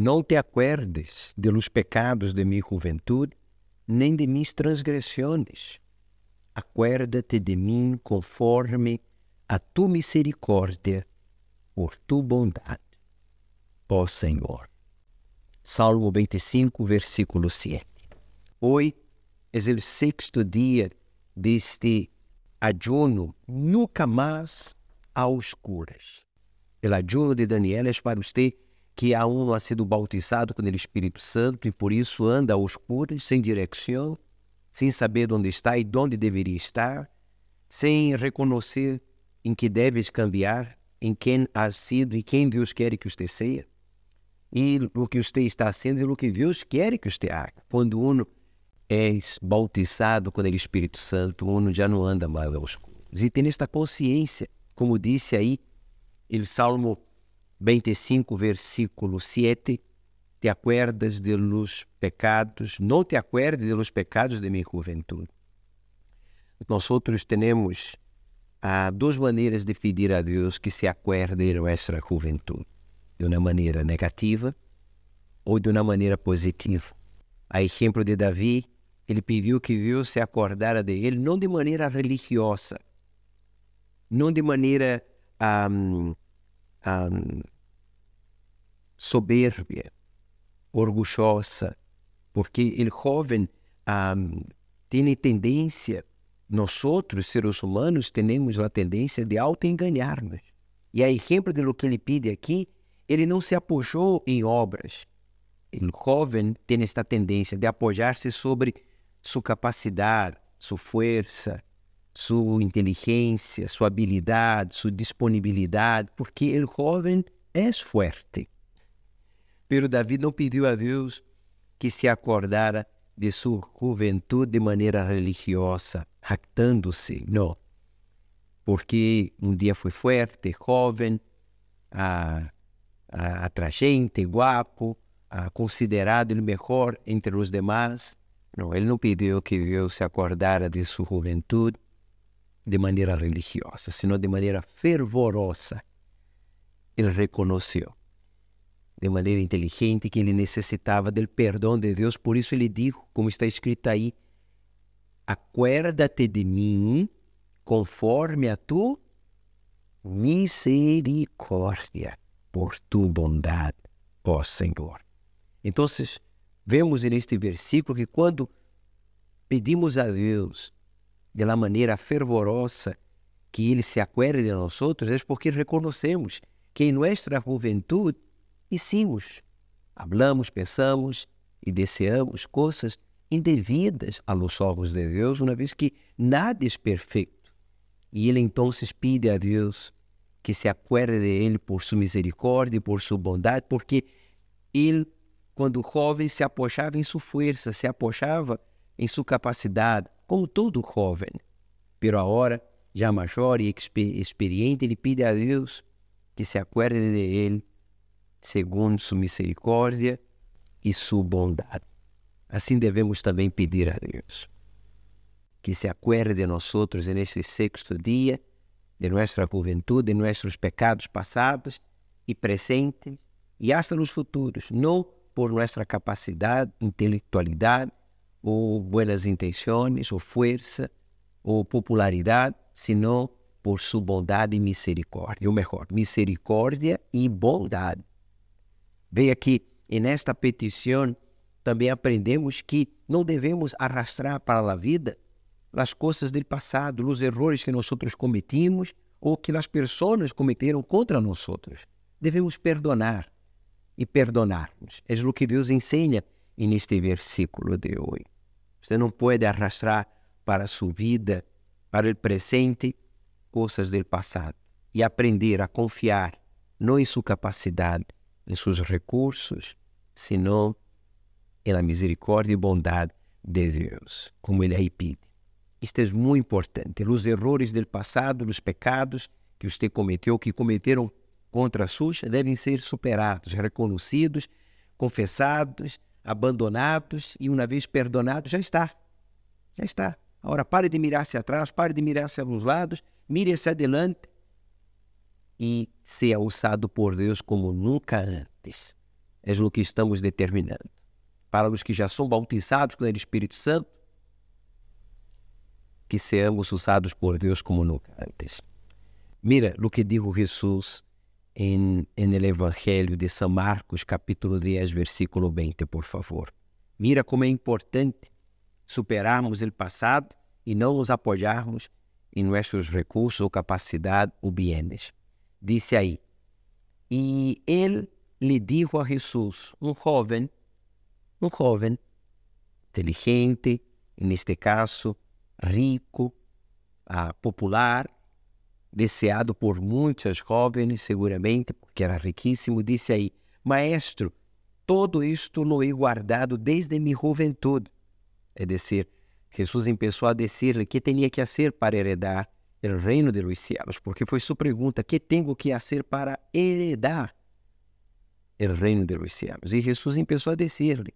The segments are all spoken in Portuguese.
Não te acuerdes de los pecados de minha juventude, nem de mis transgressões. Acuérdate de mim conforme a tu misericórdia, por tu bondade. Ó oh Senhor. Salmo 25, versículo 7. Hoje é o sexto dia deste ayuno, nunca mais a oscuras. O ayuno de Daniel é para você que há um não ha sido bautizado com o é Espírito Santo e por isso anda a escuras, sem direção, sem saber onde está e onde deveria estar, sem reconhecer em que deves cambiar, em quem has sido e quem Deus quer que você seja, e o que você está sendo e o que Deus quer que você haja. Quando uno é bautizado com o é Espírito Santo, uno já não anda mais aos escuros. E tem esta consciência, como disse aí, o Salmo 25, versículo 7, te acuerdas de los pecados, não te acuerdes de los pecados de minha juventude. Nós outros temos ah, duas maneiras de pedir a Deus que se acuerde de nossa juventude, de uma maneira negativa ou de uma maneira positiva. A exemplo de Davi, ele pediu que Deus se acordara de ele não de maneira religiosa, não de maneira ah, um, soberbia, orgulhosa, porque o jovem um, tem tendência, nós outros seres humanos temos a tendência de auto-enganar-nos. E a é exemplo de lo que ele pede aqui, ele não se apoiou em obras. O jovem tem esta tendência de apoiar-se sobre sua capacidade, sua força, sua inteligência, sua habilidade, sua disponibilidade, porque o jovem é forte. Pero Davi não pediu a Deus que se acordara de sua juventude de maneira religiosa, jactando-se, não. Porque um dia foi forte, jovem, atraente, guapo, a, considerado o melhor entre os demais. Não, ele não pediu que Deus se acordara de sua juventude, de maneira religiosa, sino de maneira fervorosa. Ele reconheceu de maneira inteligente que ele necessitava do perdão de Deus, por isso ele disse, como está escrito aí, Acuérdate te de mim conforme a tu misericórdia, por tu bondade, ó Senhor. Então, vemos neste versículo que quando pedimos a Deus de la maneira fervorosa que ele se acuerde de nós outros é porque reconhecemos que em nossa juventude hicimos, hablamos, pensamos e desejamos coisas indevidas a los ojos de Deus, uma vez que nada é perfeito. E ele então se pede a Deus que se acuerde de ele por sua misericórdia, por sua bondade, porque ele, quando jovem, se apoiava em sua força, se apoiava em sua capacidade, como todo jovem. Pero agora, já maior e exper experiente, ele pede a Deus que se acuerde de ele, segundo sua misericórdia e sua bondade. Assim devemos também pedir a Deus que se acuerde de nós outros neste sexto dia, de nossa juventude, de nossos pecados passados e presentes e hasta nos futuros, não por nossa capacidade, intelectualidade, ou boas intenções, ou força, ou popularidade, senão por sua bondade e misericórdia. Ou melhor, misericórdia e bondade. Veja que nesta petição também aprendemos que não devemos arrastar para a vida as coisas do passado, os erros que nós cometimos ou que as pessoas cometeram contra nós. Devemos perdonar e perdonarmos. É o que Deus ensina neste versículo de hoje. Você não pode arrastar para sua vida, para o presente, coisas do passado e aprender a confiar não em sua capacidade, em seus recursos, senão na misericórdia e bondade de Deus, como Ele aí pede. Isto é muito importante. Os erros do passado, os pecados que você cometeu, que cometeram contra a sua, devem ser superados, reconhecidos, confessados abandonados e, uma vez perdonados, já está. Já está. Agora, pare de mirar-se atrás, pare de mirar-se aos lados, mire-se adelante e seja usado por Deus como nunca antes. É o que estamos determinando. Para os que já são bautizados com o Espírito Santo, que sejamos usados por Deus como nunca antes. Mira o que digo Jesus em, em el Evangelho de São Marcos, capítulo 10, versículo 20, por favor. Mira como é importante superarmos o passado e não nos apoiarmos em nossos recursos ou capacidade ou bienes. Dice aí, e ele lhe disse a Jesus, um jovem, um jovem, inteligente, neste caso, rico, uh, popular, deseado por muitos jovens, seguramente, porque era riquíssimo, disse aí: Maestro, todo isto lo he guardado desde mi juventude. É dizer, Jesus começou a dizer-lhe que tinha que fazer para heredar o reino de los cielos, porque foi sua pergunta: que tenho que fazer para heredar o reino de los cielos? E Jesus começou a dizer-lhe: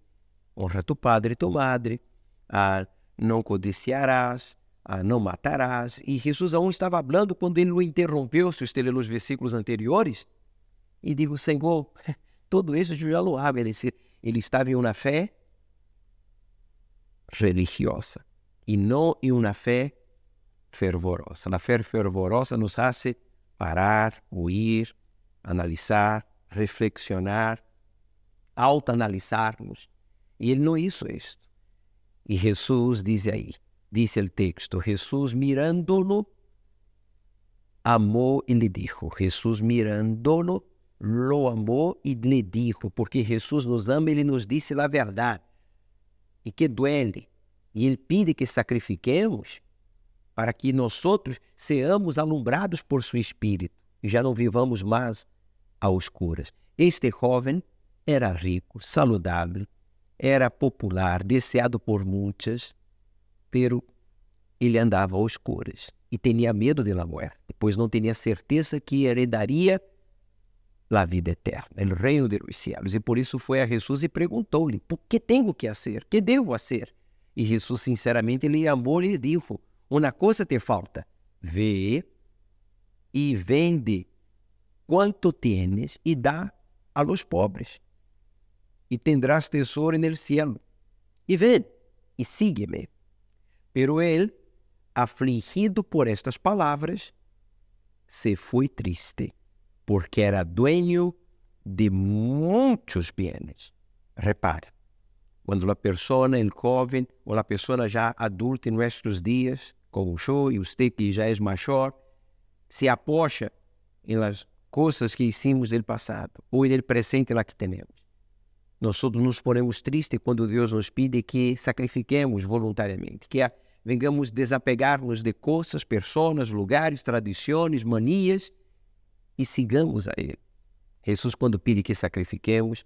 honra tu padre e tu madre, ah, não codiciarás, ah, não matarás. E Jesus um estava falando quando ele o interrompeu, se usted lê nos versículos anteriores, e digo, Senhor, todo isso eu já lo hago. dizer. ele estava em uma fé religiosa e não em uma fé fervorosa. A fé fervorosa nos hace parar, ouvir, analisar, reflexionar, autoanalisarmos. E ele não hizo isto. E Jesus diz aí, dice el texto, Jesús mirándolo, amó y le dijo, Jesús mirándolo, lo amó y le dijo, porque Jesús nos ama, ele nos disse a verdade, e que duele, e ele pide que sacrifiquemos para que nós seamos alumbrados por seu espírito e já não vivamos mais a oscuras Este jovem era rico, saudável, era popular, desejado por muitas, pero ele andava aos escuras e tinha medo de la muerte, pois não tinha certeza que heredaria a vida eterna, o reino de los cielos. E por isso foi a Jesus e perguntou-lhe: Por que tenho que fazer? Que devo fazer? E Jesus, sinceramente, lhe amou e lhe disse: Uma coisa te falta. Vê e vende quanto tienes e dá a los pobres. E tendrás tesouro no cielo. E vem e sigue-me. Pero ele, afligido por estas palavras, se foi triste, porque era dueño de muitos bienes. Repara, quando a pessoa, o jovem, ou a pessoa já adulta em nossos dias, como eu e você que já é maior, se apoia em las coisas que hicimos no passado ou no presente lá que temos. Nós todos nos ponemos tristes quando Deus nos pede que sacrifiquemos voluntariamente, que vengamos desapegar-nos de coisas, pessoas, lugares, tradições, manias e sigamos a Ele. Jesus, quando pede que sacrifiquemos,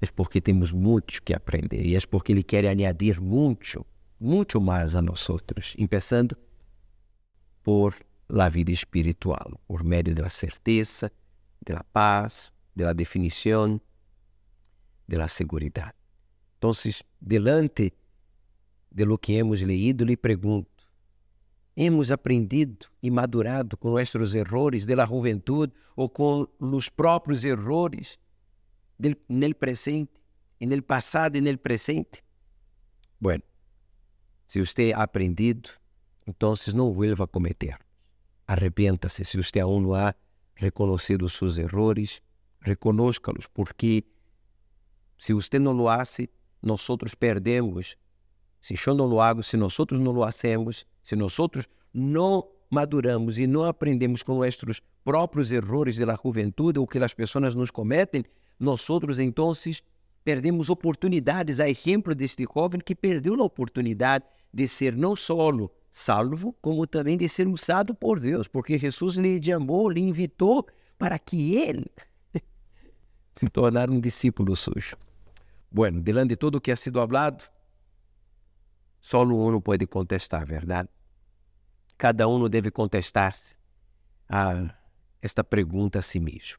é porque temos muito que aprender e é porque Ele quer añadir muito, muito mais a nós outros, começando por la vida espiritual, por meio da certeza, da paz, da definição de la seguridad. Entonces, delante de lo que hemos leído, le pregunto, ¿hemos aprendido y madurado con nuestros errores de la juventud o con los propios errores del, en el presente, en el pasado y en el presente? Bueno, si usted ha aprendido, entonces no vuelva a cometer. Arrepiéntase si usted aún no ha reconocido sus errores, reconózcalos, porque se você não lo hace, nós perdemos. Se eu não lo hago, se nós não lo hacemos, se nós não maduramos e não aprendemos com nossos próprios erros da juventude ou que as pessoas nos cometem, nós então perdemos oportunidades. A exemplo deste jovem que perdeu a oportunidade de ser não solo salvo, como também de ser usado por Deus, porque Jesus lhe chamou, lhe invitou para que ele se tornar um discípulo sujo. Bueno, delante de tudo o que ha é sido hablado, só um pode contestar, verdade? Cada um deve contestar-se a esta pergunta a si mesmo.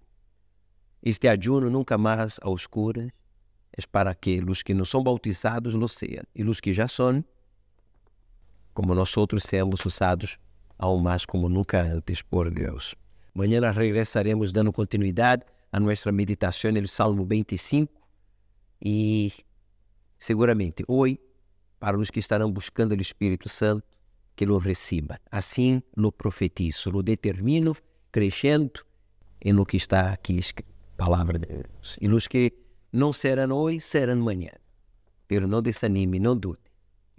Este ajuno nunca mais aos escuras é para que os que não são bautizados lo sejam e os que já são, como nós outros, sejamos usados ao mais como nunca antes por Deus. Amanhã regressaremos dando continuidade a nossa meditação no Salmo 25 e seguramente hoje para os que estarão buscando o Espírito Santo, que lo receba assim lo profetizo, lo determino crescendo em no que está aqui escrito, palavra de Deus. E los que não serão hoje serão amanhã, Pero não desanime, não dude.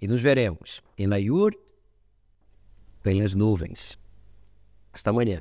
E nos veremos em Nayur, pelas nuvens. Hasta amanhã.